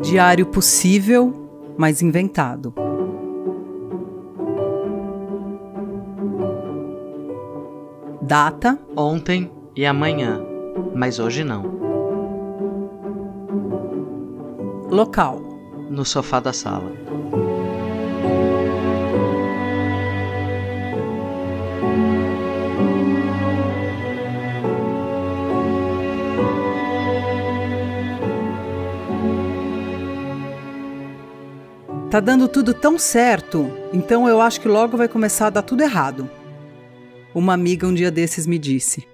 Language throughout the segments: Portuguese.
Diário possível, mas inventado. Data: ontem e amanhã, mas hoje não. Local: no sofá da sala. Tá dando tudo tão certo, então eu acho que logo vai começar a dar tudo errado. Uma amiga um dia desses me disse.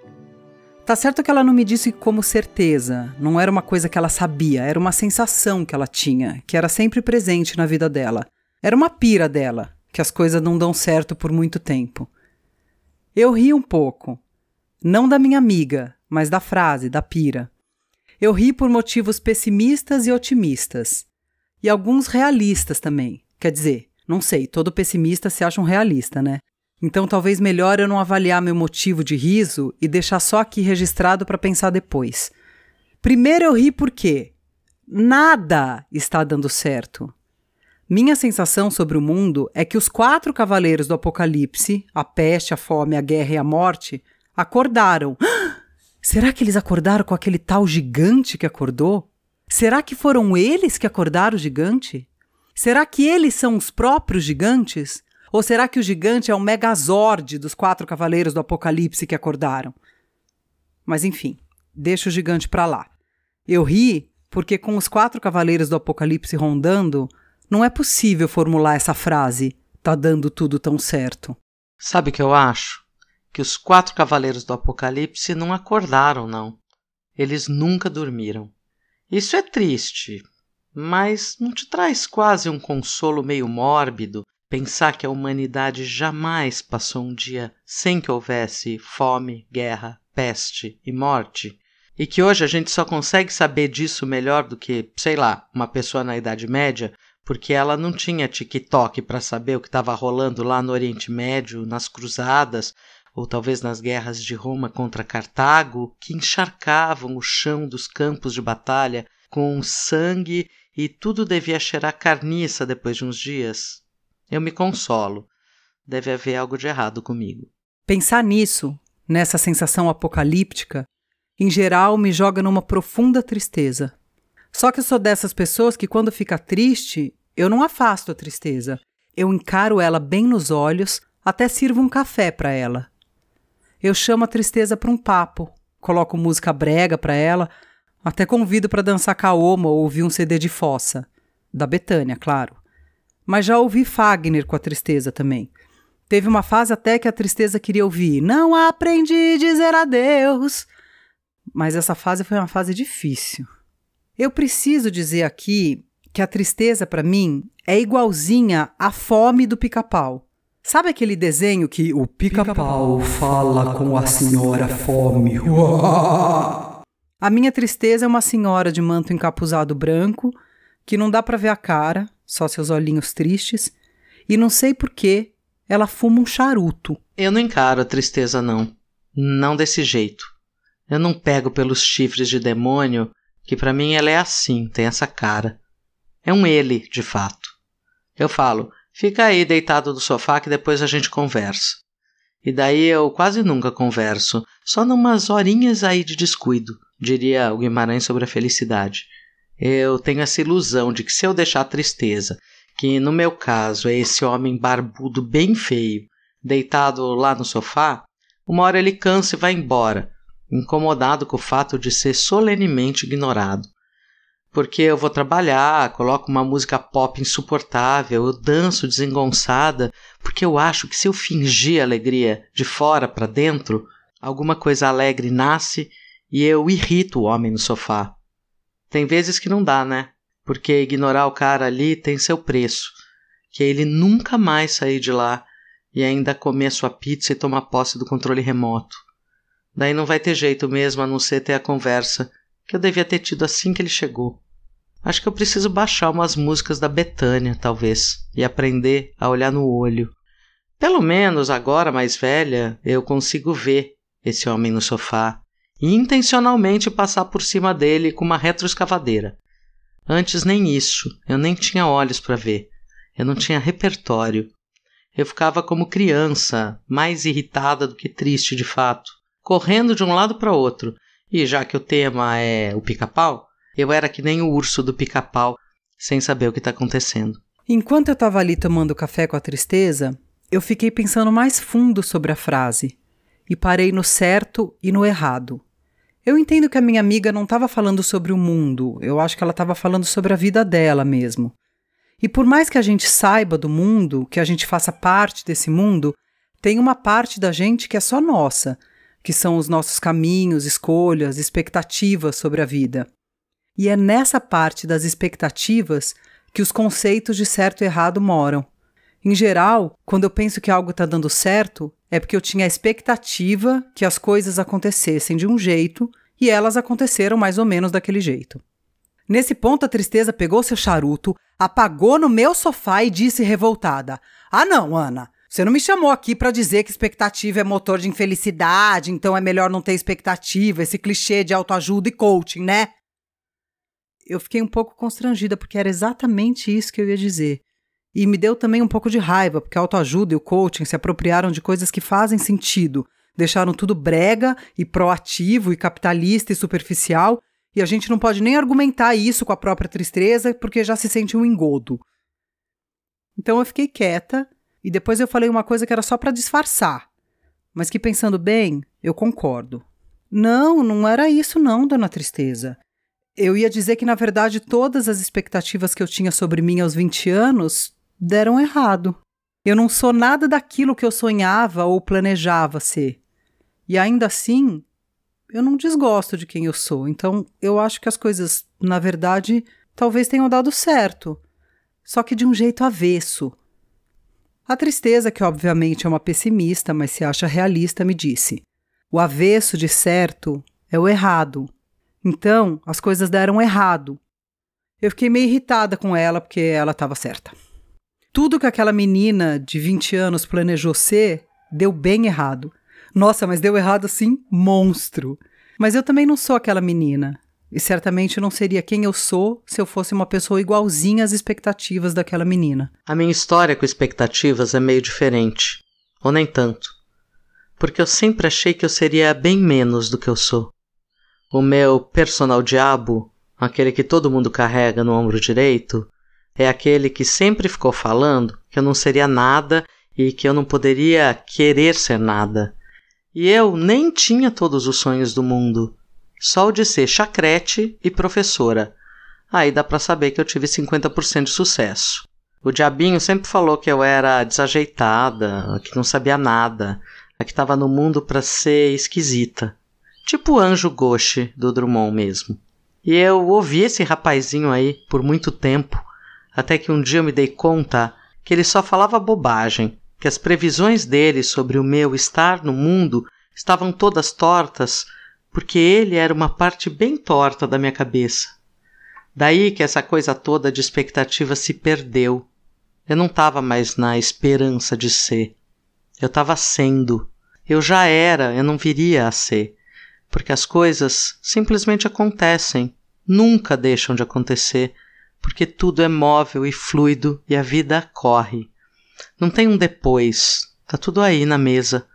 Tá certo que ela não me disse como certeza, não era uma coisa que ela sabia, era uma sensação que ela tinha, que era sempre presente na vida dela. Era uma pira dela, que as coisas não dão certo por muito tempo. Eu ri um pouco, não da minha amiga, mas da frase, da pira. Eu ri por motivos pessimistas e otimistas e alguns realistas também. Quer dizer, não sei, todo pessimista se acha um realista, né? Então talvez melhor eu não avaliar meu motivo de riso e deixar só aqui registrado para pensar depois. Primeiro eu ri porque nada está dando certo. Minha sensação sobre o mundo é que os quatro cavaleiros do apocalipse, a peste, a fome, a guerra e a morte, acordaram. Será que eles acordaram com aquele tal gigante que acordou? Será que foram eles que acordaram o gigante? Será que eles são os próprios gigantes? Ou será que o gigante é o megazord dos quatro cavaleiros do Apocalipse que acordaram? Mas enfim, deixa o gigante para lá. Eu ri porque, com os quatro cavaleiros do Apocalipse rondando, não é possível formular essa frase: tá dando tudo tão certo. Sabe o que eu acho? Que os quatro cavaleiros do Apocalipse não acordaram, não. Eles nunca dormiram. Isso é triste, mas não te traz quase um consolo meio mórbido pensar que a humanidade jamais passou um dia sem que houvesse fome, guerra, peste e morte? E que hoje a gente só consegue saber disso melhor do que, sei lá, uma pessoa na Idade Média, porque ela não tinha TikTok para saber o que estava rolando lá no Oriente Médio, nas Cruzadas, ou talvez nas guerras de Roma contra Cartago, que encharcavam o chão dos campos de batalha com sangue e tudo devia cheirar carniça depois de uns dias. Eu me consolo. Deve haver algo de errado comigo. Pensar nisso, nessa sensação apocalíptica, em geral me joga numa profunda tristeza. Só que eu sou dessas pessoas que, quando fica triste, eu não afasto a tristeza. Eu encaro ela bem nos olhos, até sirvo um café para ela. Eu chamo a tristeza para um papo, coloco música brega para ela, até convido para dançar caoma ou ouvir um CD de fossa. Da Betânia, claro. Mas já ouvi Fagner com a tristeza também. Teve uma fase até que a tristeza queria ouvir Não aprendi a dizer adeus. Mas essa fase foi uma fase difícil. Eu preciso dizer aqui que a tristeza, para mim, é igualzinha à fome do pica-pau. Sabe aquele desenho que o pica-pau fala com a senhora fome? A minha tristeza é uma senhora de manto encapuzado branco, que não dá para ver a cara, só seus olhinhos tristes, e não sei por que ela fuma um charuto. Eu não encaro a tristeza não, não desse jeito. Eu não pego pelos chifres de demônio, que para mim ela é assim, tem essa cara. É um ele, de fato. Eu falo, Fica aí deitado no sofá que depois a gente conversa. E daí eu quase nunca converso, só numas horinhas aí de descuido, diria o Guimarães sobre a felicidade. Eu tenho essa ilusão de que se eu deixar a tristeza, que no meu caso é esse homem barbudo bem feio, deitado lá no sofá, uma hora ele cansa e vai embora, incomodado com o fato de ser solenemente ignorado porque eu vou trabalhar, coloco uma música pop insuportável, eu danço desengonçada, porque eu acho que se eu fingir alegria de fora para dentro, alguma coisa alegre nasce e eu irrito o homem no sofá. Tem vezes que não dá, né? Porque ignorar o cara ali tem seu preço, que é ele nunca mais sair de lá e ainda comer sua pizza e tomar posse do controle remoto. Daí não vai ter jeito mesmo a não ser ter a conversa que eu devia ter tido assim que ele chegou. Acho que eu preciso baixar umas músicas da Betânia, talvez, e aprender a olhar no olho. Pelo menos agora, mais velha, eu consigo ver esse homem no sofá e intencionalmente passar por cima dele com uma retroescavadeira. Antes nem isso, eu nem tinha olhos para ver, eu não tinha repertório. Eu ficava como criança, mais irritada do que triste de fato, correndo de um lado para outro, e já que o tema é o pica-pau, eu era que nem o urso do pica-pau, sem saber o que está acontecendo. Enquanto eu estava ali tomando café com a tristeza, eu fiquei pensando mais fundo sobre a frase e parei no certo e no errado. Eu entendo que a minha amiga não estava falando sobre o mundo, eu acho que ela estava falando sobre a vida dela mesmo. E por mais que a gente saiba do mundo, que a gente faça parte desse mundo, tem uma parte da gente que é só nossa, que são os nossos caminhos, escolhas, expectativas sobre a vida. E é nessa parte das expectativas que os conceitos de certo e errado moram. Em geral, quando eu penso que algo está dando certo, é porque eu tinha a expectativa que as coisas acontecessem de um jeito e elas aconteceram mais ou menos daquele jeito. Nesse ponto, a tristeza pegou seu charuto, apagou no meu sofá e disse revoltada: Ah, não, Ana, você não me chamou aqui para dizer que expectativa é motor de infelicidade, então é melhor não ter expectativa, esse clichê de autoajuda e coaching, né? eu fiquei um pouco constrangida, porque era exatamente isso que eu ia dizer. E me deu também um pouco de raiva, porque a autoajuda e o coaching se apropriaram de coisas que fazem sentido, deixaram tudo brega e proativo e capitalista e superficial, e a gente não pode nem argumentar isso com a própria tristeza, porque já se sente um engodo. Então eu fiquei quieta e depois eu falei uma coisa que era só para disfarçar, mas que pensando bem, eu concordo. Não, não era isso não, dona Tristeza. Eu ia dizer que, na verdade, todas as expectativas que eu tinha sobre mim aos 20 anos deram errado. Eu não sou nada daquilo que eu sonhava ou planejava ser. E ainda assim, eu não desgosto de quem eu sou. Então, eu acho que as coisas, na verdade, talvez tenham dado certo, só que de um jeito avesso. A tristeza, que obviamente é uma pessimista, mas se acha realista, me disse: o avesso de certo é o errado. Então, as coisas deram errado. Eu fiquei meio irritada com ela porque ela estava certa. Tudo que aquela menina de 20 anos planejou ser deu bem errado. Nossa, mas deu errado assim, monstro. Mas eu também não sou aquela menina. E certamente não seria quem eu sou se eu fosse uma pessoa igualzinha às expectativas daquela menina. A minha história com expectativas é meio diferente. Ou nem tanto. Porque eu sempre achei que eu seria bem menos do que eu sou. O meu personal diabo, aquele que todo mundo carrega no ombro direito, é aquele que sempre ficou falando que eu não seria nada e que eu não poderia querer ser nada. E eu nem tinha todos os sonhos do mundo, só o de ser chacrete e professora. Aí dá para saber que eu tive 50% de sucesso. O diabinho sempre falou que eu era desajeitada, que não sabia nada, que estava no mundo para ser esquisita. Tipo anjo Goshi do Drummond mesmo. E eu ouvi esse rapazinho aí por muito tempo, até que um dia eu me dei conta que ele só falava bobagem, que as previsões dele sobre o meu estar no mundo estavam todas tortas, porque ele era uma parte bem torta da minha cabeça. Daí que essa coisa toda de expectativa se perdeu. Eu não estava mais na esperança de ser. Eu estava sendo. Eu já era, eu não viria a ser porque as coisas simplesmente acontecem, nunca deixam de acontecer, porque tudo é móvel e fluido e a vida corre. Não tem um depois, está tudo aí na mesa.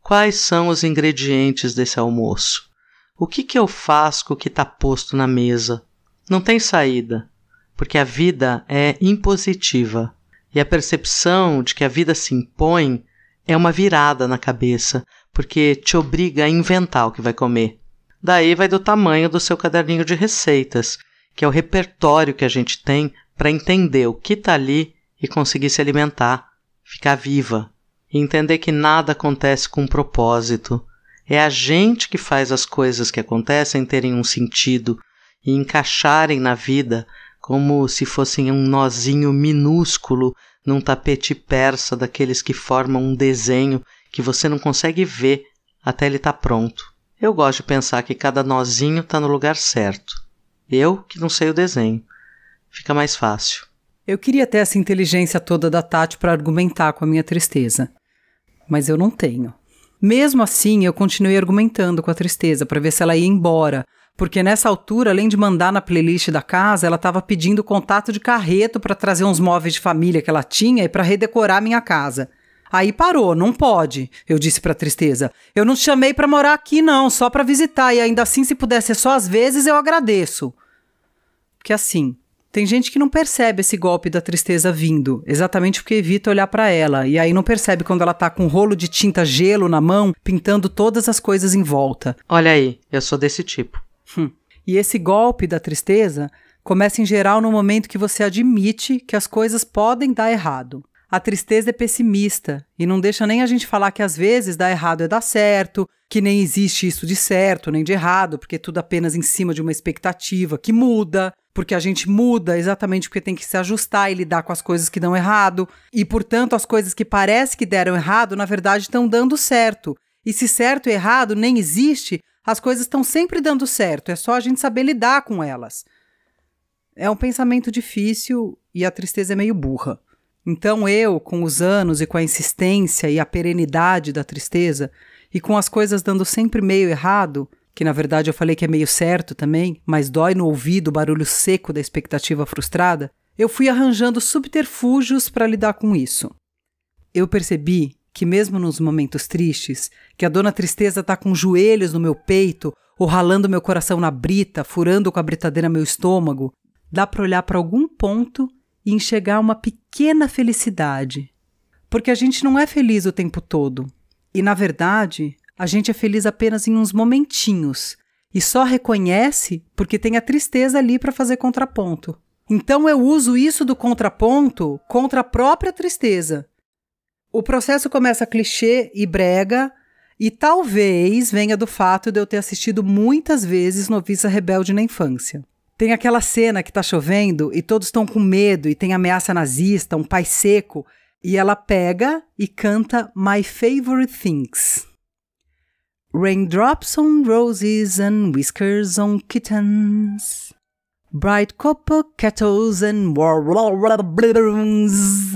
Quais são os ingredientes desse almoço? O que, que eu faço com o que está posto na mesa? Não tem saída, porque a vida é impositiva. E a percepção de que a vida se impõe é uma virada na cabeça porque te obriga a inventar o que vai comer. Daí vai do tamanho do seu caderninho de receitas, que é o repertório que a gente tem para entender o que está ali e conseguir se alimentar, ficar viva, e entender que nada acontece com um propósito. É a gente que faz as coisas que acontecem terem um sentido e encaixarem na vida como se fossem um nozinho minúsculo num tapete persa daqueles que formam um desenho que você não consegue ver até ele estar tá pronto. Eu gosto de pensar que cada nozinho está no lugar certo. Eu que não sei o desenho. Fica mais fácil. Eu queria ter essa inteligência toda da Tati para argumentar com a minha tristeza, mas eu não tenho. Mesmo assim, eu continuei argumentando com a tristeza para ver se ela ia embora, porque nessa altura, além de mandar na playlist da casa, ela estava pedindo contato de carreto para trazer uns móveis de família que ela tinha e para redecorar minha casa. Aí parou, não pode, eu disse para Tristeza. Eu não te chamei para morar aqui não, só para visitar e ainda assim se puder ser só às vezes eu agradeço. Porque assim, tem gente que não percebe esse golpe da tristeza vindo, exatamente porque evita olhar para ela, e aí não percebe quando ela tá com um rolo de tinta gelo na mão, pintando todas as coisas em volta. Olha aí, eu sou desse tipo. Hum. E esse golpe da tristeza começa em geral no momento que você admite que as coisas podem dar errado. A tristeza é pessimista e não deixa nem a gente falar que às vezes dar errado é dar certo, que nem existe isso de certo nem de errado, porque é tudo apenas em cima de uma expectativa que muda, porque a gente muda exatamente porque tem que se ajustar e lidar com as coisas que dão errado, e portanto as coisas que parece que deram errado, na verdade estão dando certo. E se certo e errado nem existe, as coisas estão sempre dando certo, é só a gente saber lidar com elas. É um pensamento difícil e a tristeza é meio burra. Então eu, com os anos e com a insistência e a perenidade da tristeza, e com as coisas dando sempre meio errado, que na verdade eu falei que é meio certo também, mas dói no ouvido o barulho seco da expectativa frustrada, eu fui arranjando subterfúgios para lidar com isso. Eu percebi que mesmo nos momentos tristes, que a dona tristeza está com joelhos no meu peito, ou ralando meu coração na brita, furando com a britadeira meu estômago, dá para olhar para algum ponto e enxergar uma pequena felicidade. Porque a gente não é feliz o tempo todo. E, na verdade, a gente é feliz apenas em uns momentinhos e só reconhece porque tem a tristeza ali para fazer contraponto. Então eu uso isso do contraponto contra a própria tristeza. O processo começa clichê e brega, e talvez venha do fato de eu ter assistido muitas vezes Noviça Rebelde na infância. Tem aquela cena que tá chovendo e todos estão com medo e tem ameaça nazista, um pai seco, e ela pega e canta My Favorite Things. Raindrops on roses and whiskers on kittens. Bright copper kettles and balloons.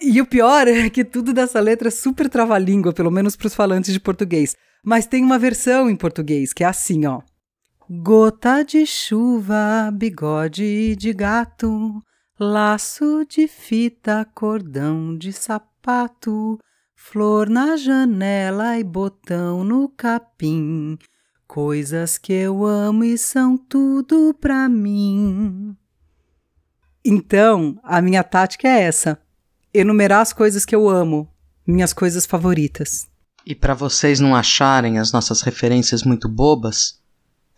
E o pior é que tudo dessa letra é super trava-língua, pelo menos para os falantes de português. Mas tem uma versão em português que é assim, ó. Gota de chuva, bigode de gato, laço de fita, cordão de sapato, flor na janela e botão no capim. Coisas que eu amo e são tudo pra mim. Então, a minha tática é essa: enumerar as coisas que eu amo, minhas coisas favoritas. E para vocês não acharem as nossas referências muito bobas,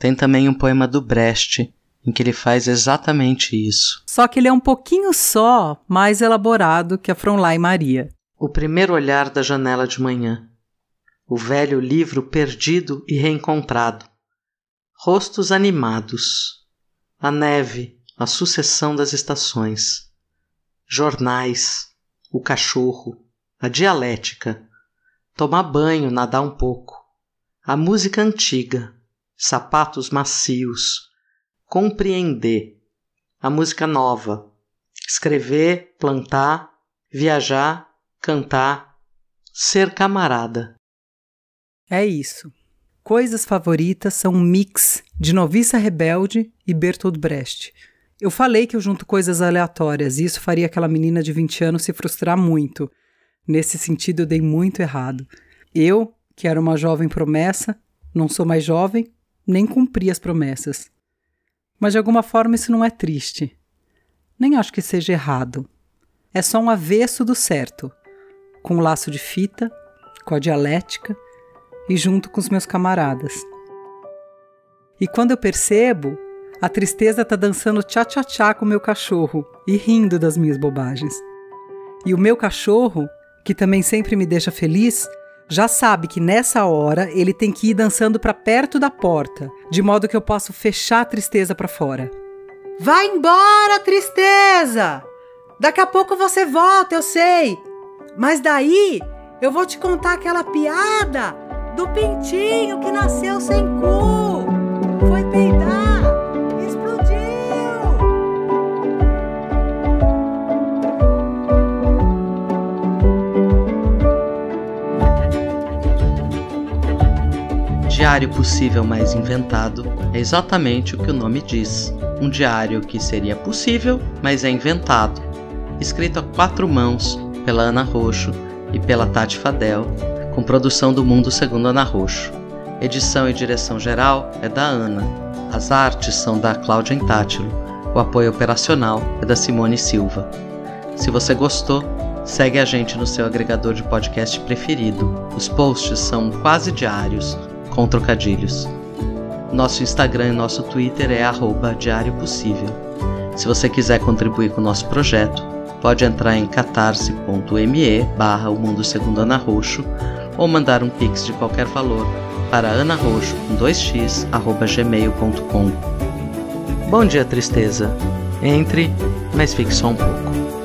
tem também um poema do Brecht em que ele faz exatamente isso. Só que ele é um pouquinho só mais elaborado que a Fronlai Maria. O primeiro olhar da janela de manhã. O velho livro perdido e reencontrado. Rostos animados. A neve, a sucessão das estações. Jornais, o cachorro, a dialética. Tomar banho, nadar um pouco. A música antiga, sapatos macios, compreender, a música nova, escrever, plantar, viajar, cantar, ser camarada. É isso. Coisas favoritas são um mix de Noviça Rebelde e Bertold Brecht. Eu falei que eu junto coisas aleatórias e isso faria aquela menina de 20 anos se frustrar muito. Nesse sentido, eu dei muito errado. Eu, que era uma jovem promessa, não sou mais jovem, nem cumpri as promessas. Mas de alguma forma isso não é triste. Nem acho que seja errado. É só um avesso do certo, com o laço de fita, com a dialética e junto com os meus camaradas. E quando eu percebo, a tristeza está dançando tchá-tchá-tchá com o meu cachorro e rindo das minhas bobagens. E o meu cachorro, que também sempre me deixa feliz, já sabe que nessa hora ele tem que ir dançando para perto da porta, de modo que eu posso fechar a tristeza para fora. Vai embora, tristeza! Daqui a pouco você volta, eu sei. Mas daí eu vou te contar aquela piada do pintinho que nasceu sem cu. Foi peidar. diário possível mais inventado é exatamente o que o nome diz. Um diário que seria possível, mas é inventado. Escrito a quatro mãos pela Ana Roxo e pela Tati Fadel, com produção do Mundo Segundo Ana Roxo. Edição e direção geral é da Ana. As artes são da Cláudia Intátilo. O apoio operacional é da Simone Silva. Se você gostou, segue a gente no seu agregador de podcast preferido. Os posts são quase diários com trocadilhos. Nosso Instagram e nosso Twitter é arroba Diário Possível. Se você quiser contribuir com o nosso projeto, pode entrar em catarse.me barra o mundo segundo Ana Roxo ou mandar um pix de qualquer valor para anarroxo com 2x arroba gmail.com. Bom dia, tristeza. Entre, mas fique só um pouco.